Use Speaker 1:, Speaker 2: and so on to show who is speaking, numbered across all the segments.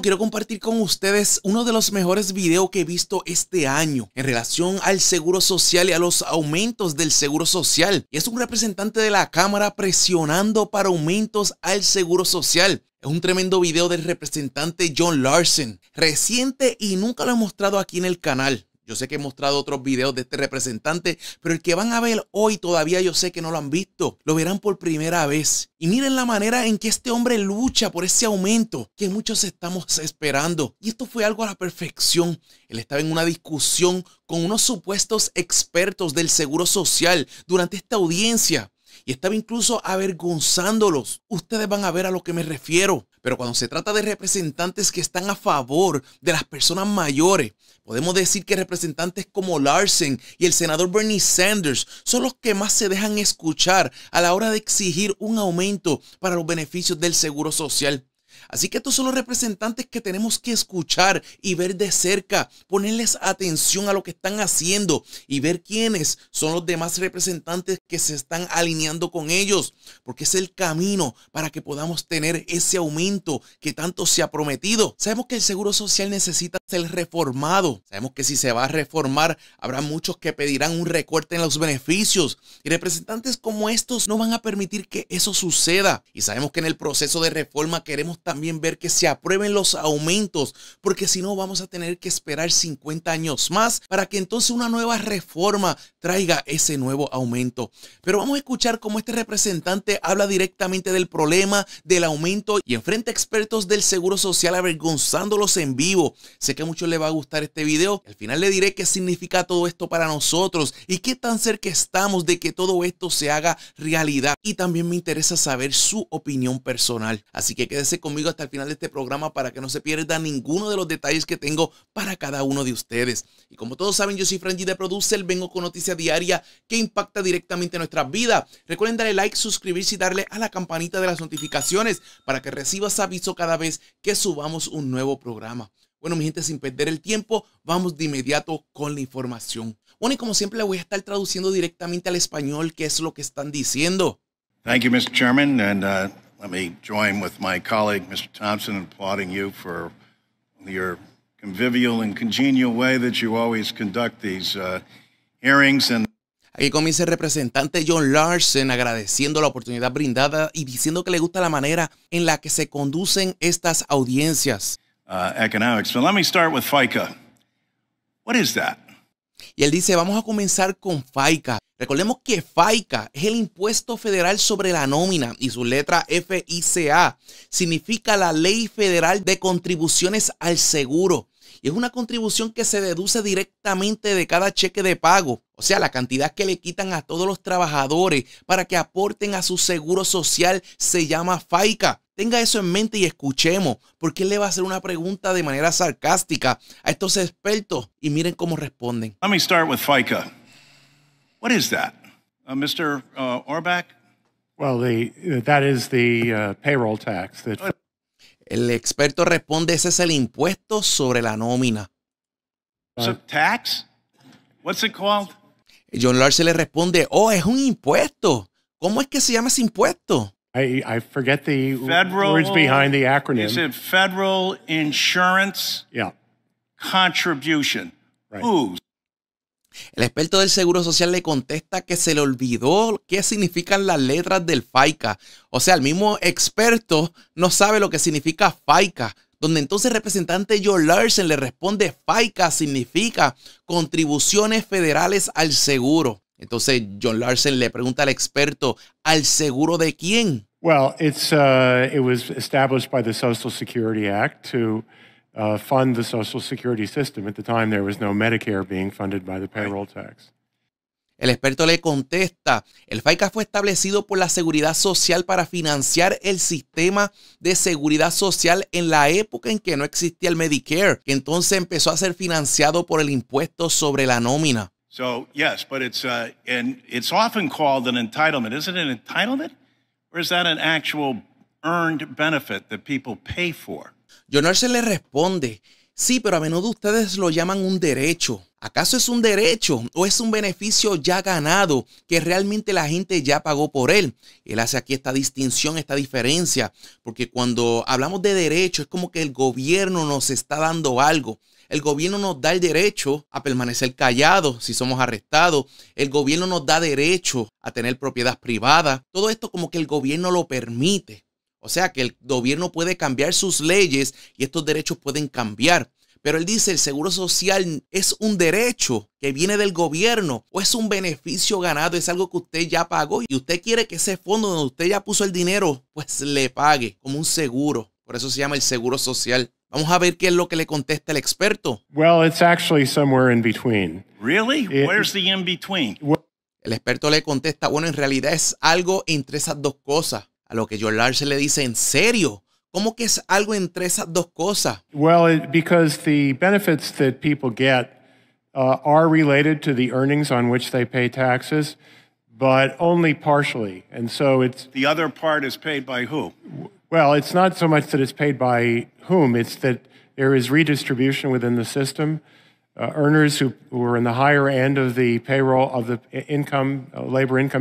Speaker 1: quiero compartir con ustedes uno de los mejores videos que he visto este año en relación al seguro social y a los aumentos del seguro social. Y es un representante de la Cámara presionando para aumentos al seguro social. Es un tremendo video del representante John Larson, reciente y nunca lo he mostrado aquí en el canal. Yo sé que he mostrado otros videos de este representante, pero el que van a ver hoy todavía yo sé que no lo han visto. Lo verán por primera vez. Y miren la manera en que este hombre lucha por ese aumento que muchos estamos esperando. Y esto fue algo a la perfección. Él estaba en una discusión con unos supuestos expertos del Seguro Social durante esta audiencia y estaba incluso avergonzándolos. Ustedes van a ver a lo que me refiero. Pero cuando se trata de representantes que están a favor de las personas mayores, podemos decir que representantes como Larsen y el senador Bernie Sanders son los que más se dejan escuchar a la hora de exigir un aumento para los beneficios del Seguro Social. Así que estos son los representantes que tenemos que escuchar y ver de cerca, ponerles atención a lo que están haciendo y ver quiénes son los demás representantes que se están alineando con ellos, porque es el camino para que podamos tener ese aumento que tanto se ha prometido. Sabemos que el Seguro Social necesita ser reformado. Sabemos que si se va a reformar, habrá muchos que pedirán un recorte en los beneficios y representantes como estos no van a permitir que eso suceda. Y sabemos que en el proceso de reforma queremos también también ver que se aprueben los aumentos, porque si no vamos a tener que esperar 50 años más para que entonces una nueva reforma traiga ese nuevo aumento. Pero vamos a escuchar cómo este representante habla directamente del problema del aumento y enfrenta expertos del Seguro Social avergonzándolos en vivo. Sé que a muchos les va a gustar este video. Al final le diré qué significa todo esto para nosotros y qué tan cerca estamos de que todo esto se haga realidad. Y también me interesa saber su opinión personal. Así que quédese conmigo hasta el final de este programa para que no se pierda ninguno de los detalles que tengo para cada uno de ustedes. Y como todos saben, yo soy Franji de Producer, vengo con noticia diaria que impacta directamente nuestra vida. Recuerden darle like, suscribirse y darle a la campanita de las notificaciones para que recibas aviso cada vez que subamos un nuevo programa. Bueno, mi gente, sin perder el tiempo, vamos de inmediato con la información. Bueno, y como siempre, le voy a estar traduciendo directamente al español qué es lo que están
Speaker 2: diciendo let me join with my colleague, Mr. Thompson, in applauding you for your convivial and congenial way that you always
Speaker 1: conduct these uh, hearings and Aquí comienza el representante John Larson agradeciendo la oportunidad brindada y diciendo que le gusta la manera en la que se conducen estas audiencias. Uh, economics. So let me start with FICA. What is that? Y él dice, vamos a comenzar con FICA. Recordemos que FICA es el impuesto federal sobre la nómina y su letra FICA significa la Ley Federal de Contribuciones al Seguro. Y es una contribución que se deduce directamente de cada cheque de pago, o sea, la cantidad que le quitan a todos los trabajadores para que aporten a su seguro social se llama FICA Tenga eso en mente y escuchemos, porque él le va a hacer una pregunta de manera sarcástica a estos expertos y miren cómo responden.
Speaker 2: Let me start with FICA.
Speaker 1: What
Speaker 3: is that?
Speaker 2: Uh, Mr. Uh,
Speaker 1: Orbach? Well, the, that is the uh, payroll tax that... Oh, el experto responde, ese es el impuesto sobre la nómina. So
Speaker 2: tax? What's it called?
Speaker 1: John Larson le responde, oh, es un impuesto. ¿Cómo es que se llama ese impuesto? I, I forget the federal, words behind the acronym. Is it
Speaker 2: federal insurance yeah. contribution? Right. Ooh.
Speaker 1: El experto del Seguro Social le contesta que se le olvidó qué significan las letras del FICA. O sea, el mismo experto no sabe lo que significa FICA. Donde entonces el representante John Larsen le responde, FICA significa contribuciones federales al seguro. Entonces John Larsen le pregunta al experto, ¿al seguro de quién?
Speaker 3: Well, it's, uh, it was established by the Social Security Act to uh, fund the Social Security system. At the time, there was no Medicare being funded by the payroll tax.
Speaker 1: El experto le contesta, el FICA fue establecido por la Seguridad Social para financiar el sistema de seguridad social en la época en que no existía el Medicare, que entonces empezó a ser financiado por el impuesto sobre la nómina.
Speaker 2: So, yes, but it's, uh, and it's often called an entitlement. Is it an entitlement? Or is that an actual earned benefit that people pay
Speaker 1: for? John se le responde, sí, pero a menudo ustedes lo llaman un derecho. ¿Acaso es un derecho o es un beneficio ya ganado que realmente la gente ya pagó por él? Él hace aquí esta distinción, esta diferencia, porque cuando hablamos de derecho es como que el gobierno nos está dando algo. El gobierno nos da el derecho a permanecer callados si somos arrestados. El gobierno nos da derecho a tener propiedad privada. Todo esto como que el gobierno lo permite. O sea que el gobierno puede cambiar sus leyes y estos derechos pueden cambiar. Pero él dice, el seguro social es un derecho que viene del gobierno o es un beneficio ganado, es algo que usted ya pagó y usted quiere que ese fondo donde usted ya puso el dinero, pues le pague como un seguro. Por eso se llama el seguro social. Vamos a ver qué es lo que le contesta el experto.
Speaker 3: Well, it's actually somewhere in between.
Speaker 1: Really? Where's the in between? El experto le contesta, bueno, en realidad es algo entre esas dos cosas. lo que George le dice, ¿en serio? ¿Cómo que es algo
Speaker 3: entre esas dos cosas? Well, it, because the benefits that people get uh, are related to the earnings on which they pay taxes, but only partially. And so it's.
Speaker 2: The other part is paid by who?
Speaker 3: Well, it's not so much that it's paid by whom, it's that there is redistribution within the system.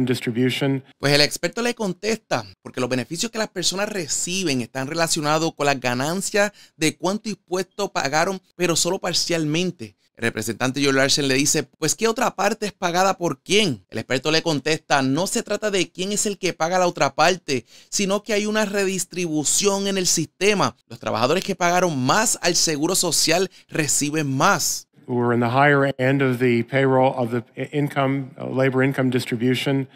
Speaker 3: distribution.
Speaker 1: Pues el experto le contesta porque los beneficios que las personas reciben están relacionados con las ganancias de cuánto impuesto pagaron, pero solo parcialmente. El representante Joe le dice, pues ¿qué otra parte es pagada por quién? El experto le contesta, no se trata de quién es el que paga la otra parte, sino que hay una redistribución en el sistema. Los trabajadores que pagaron más al seguro social reciben más. who are in the higher
Speaker 3: end of the payroll of the income uh, labor income distribution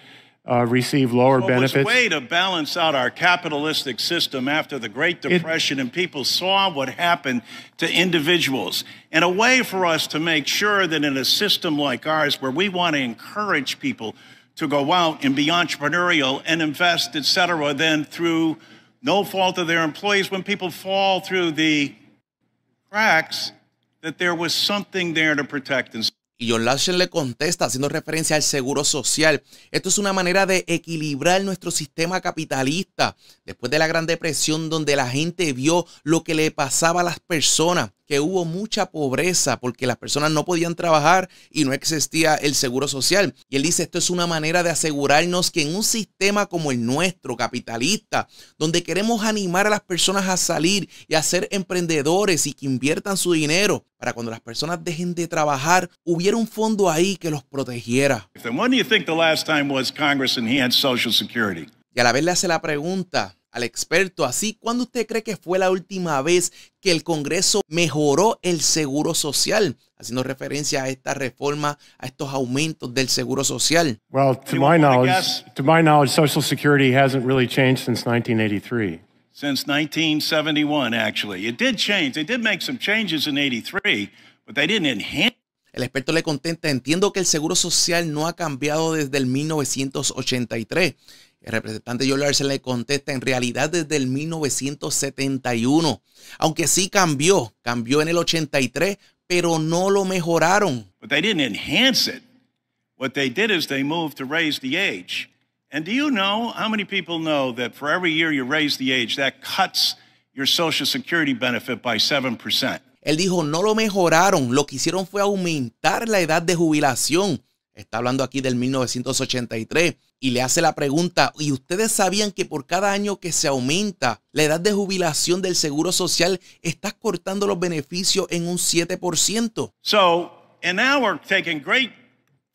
Speaker 3: uh, receive lower benefits. was a way
Speaker 2: to balance out our capitalistic system after the Great Depression, it, and people saw what happened to individuals. And a way for us to make sure that in a system like ours, where we want to encourage people to go out and be entrepreneurial and invest, et cetera, then through no fault of their employees, when people fall
Speaker 1: through the cracks, y John Lashen le contesta haciendo referencia al seguro social. Esto es una manera de equilibrar nuestro sistema capitalista después de la Gran Depresión donde la gente vio lo que le pasaba a las personas que hubo mucha pobreza porque las personas no podían trabajar y no existía el seguro social. Y él dice, esto es una manera de asegurarnos que en un sistema como el nuestro, capitalista, donde queremos animar a las personas a salir y a ser emprendedores y que inviertan su dinero para cuando las personas dejen de trabajar, hubiera un fondo ahí que los protegiera. Y a la vez le hace la pregunta, al experto. Así, ¿cuándo usted cree que fue la última vez que el Congreso mejoró el seguro social? Haciendo referencia a esta reforma, a estos aumentos del seguro social.
Speaker 3: Well, to my knowledge, to my knowledge, Social Security hasn't really changed since 1983.
Speaker 1: Since 1971,
Speaker 2: actually. It did change. They did make some changes in 83, but they didn't
Speaker 1: enhance. El experto le contenta, entiendo que el seguro social no ha cambiado desde el 1983. El representante Joe se le contesta, en realidad desde el 1971, aunque sí cambió, cambió en el 83, pero no lo mejoraron.
Speaker 2: But they didn't enhance it. What they did is they moved to raise the age. And do you know how many people know that for every year you raise the age, that cuts your Social Security benefit by
Speaker 1: Él dijo, no lo mejoraron, lo que hicieron fue aumentar la edad de jubilación. Está hablando aquí del 1983 y le hace la pregunta, ¿y ustedes sabían que por cada año que se aumenta la edad de jubilación del Seguro Social, estás cortando los beneficios en un 7%? So, and now
Speaker 2: we're taking great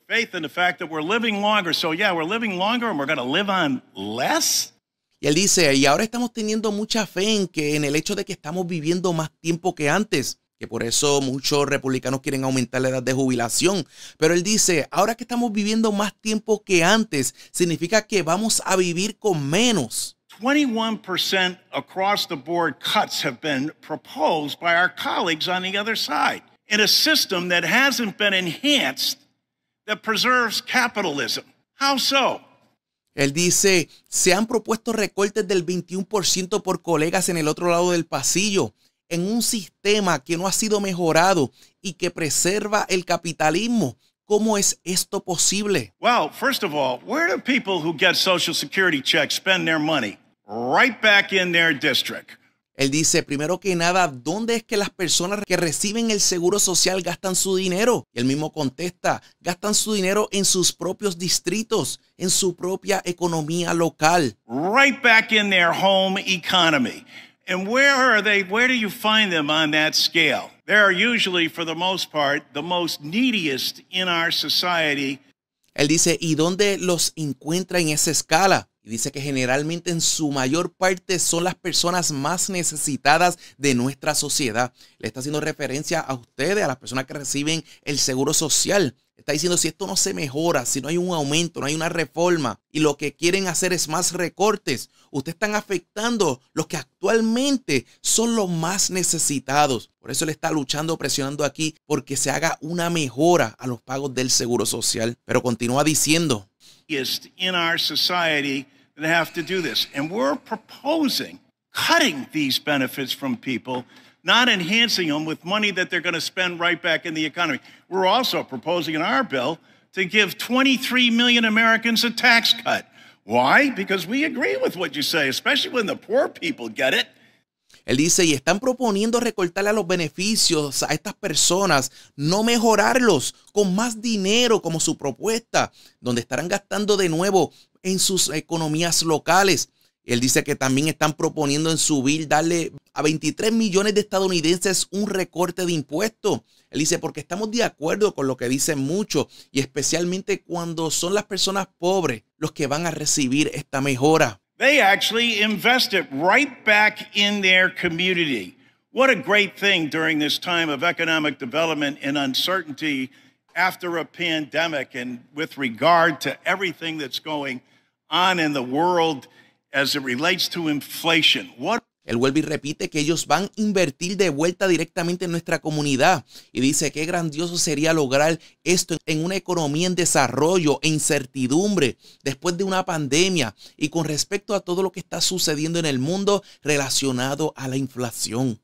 Speaker 2: faith in the fact that we're living longer. So yeah, we're living longer and we're going live
Speaker 1: on less. Y él dice, y ahora estamos teniendo mucha fe en que en el hecho de que estamos viviendo más tiempo que antes que por eso muchos republicanos quieren aumentar la edad de jubilación. Pero él dice, ahora que estamos viviendo más tiempo que antes, significa que vamos a vivir con menos. 21% across the board cuts have
Speaker 2: been proposed by our colleagues on the other side in a system that hasn't been
Speaker 1: enhanced that preserves capitalism. How so? Él dice, se han propuesto recortes del 21% por colegas en el otro lado del pasillo en un sistema que no ha sido mejorado y que preserva el capitalismo. ¿Cómo es esto posible?
Speaker 2: Well, first of all, where do people who get Social
Speaker 1: Security checks spend their money? Right back in their district. Él dice, primero que nada, ¿dónde es que las personas que reciben el seguro social gastan su dinero? él mismo contesta, gastan su dinero en sus propios distritos, en su propia economía local. Right back in their home economy. And where are they?
Speaker 2: Where do you find them on that scale? They are usually, for the most part, the most neediest
Speaker 1: in our society. Él dice, ¿y dónde los encuentra en esa escala? Y dice que generalmente en su mayor parte son las personas más necesitadas de nuestra sociedad. Le está haciendo referencia a ustedes, a las personas que reciben el seguro social. Está diciendo si esto no se mejora, si no hay un aumento, no hay una reforma y lo que quieren hacer es más recortes, ustedes están afectando los que actualmente son los más necesitados. Por eso le está luchando, presionando aquí porque se haga una mejora a los pagos del seguro social. Pero continúa diciendo,
Speaker 2: in our society that have to do this. And we're proposing cutting these benefits from people, not enhancing them with money that they're going to spend right back in the economy. We're also proposing in our bill to give 23 million Americans a tax cut.
Speaker 1: Why? Because we agree with what you say, especially when the poor people get it. Él dice, y están proponiendo recortarle a los beneficios a estas personas, no mejorarlos con más dinero como su propuesta, donde estarán gastando de nuevo en sus economías locales. Él dice que también están proponiendo en subir, darle a 23 millones de estadounidenses un recorte de impuestos. Él dice, porque estamos de acuerdo con lo que dicen muchos y especialmente cuando son las personas pobres los que van a recibir esta mejora.
Speaker 2: They actually invest it right back in their community. What a great thing during this time of economic development and uncertainty after a pandemic and with regard to everything that's going on
Speaker 1: in the world as it relates to inflation. What El vuelve y repite que ellos van a invertir de vuelta directamente en nuestra comunidad y dice qué grandioso sería lograr esto en una economía en desarrollo e incertidumbre después de una pandemia y con respecto a todo lo que está sucediendo en el mundo relacionado a la inflación.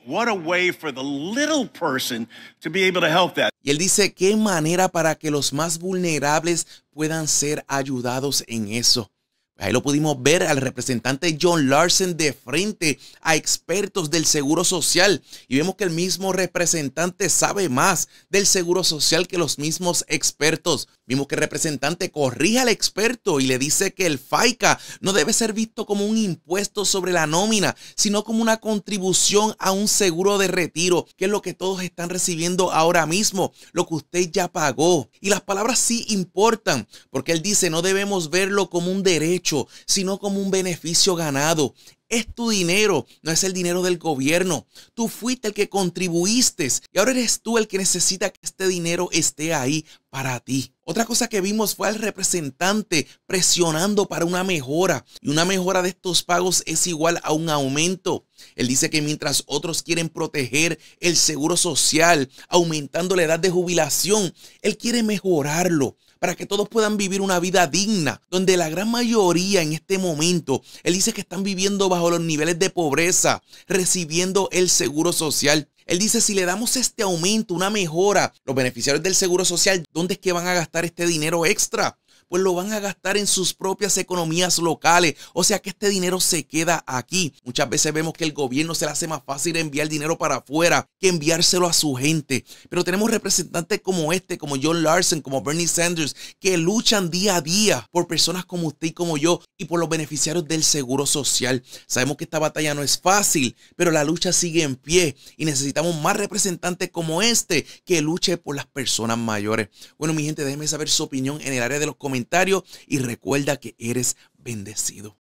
Speaker 1: Y él dice qué manera para que los más vulnerables puedan ser ayudados en eso. Ahí lo pudimos ver al representante John Larson de frente a expertos del Seguro Social y vemos que el mismo representante sabe más del Seguro Social que los mismos expertos. Vimos que el representante corrija al experto y le dice que el FICA no debe ser visto como un impuesto sobre la nómina, sino como una contribución a un seguro de retiro, que es lo que todos están recibiendo ahora mismo, lo que usted ya pagó. Y las palabras sí importan, porque él dice no debemos verlo como un derecho, sino como un beneficio ganado. Es tu dinero, no es el dinero del gobierno. Tú fuiste el que contribuiste y ahora eres tú el que necesita que este dinero esté ahí para ti. Otra cosa que vimos fue al representante presionando para una mejora. Y una mejora de estos pagos es igual a un aumento. Él dice que mientras otros quieren proteger el seguro social, aumentando la edad de jubilación, él quiere mejorarlo para que todos puedan vivir una vida digna, donde la gran mayoría en este momento, él dice que están viviendo bajo los niveles de pobreza, recibiendo el seguro social. Él dice, si le damos este aumento, una mejora, los beneficiarios del seguro social, ¿dónde es que van a gastar este dinero extra? pues lo van a gastar en sus propias economías locales. O sea que este dinero se queda aquí. Muchas veces vemos que el gobierno se le hace más fácil enviar dinero para afuera que enviárselo a su gente. Pero tenemos representantes como este, como John Larson, como Bernie Sanders, que luchan día a día por personas como usted y como yo y por los beneficiarios del seguro social. Sabemos que esta batalla no es fácil, pero la lucha sigue en pie y necesitamos más representantes como este que luche por las personas mayores. Bueno, mi gente, déjenme saber su opinión en el área de los comentarios y recuerda que eres bendecido.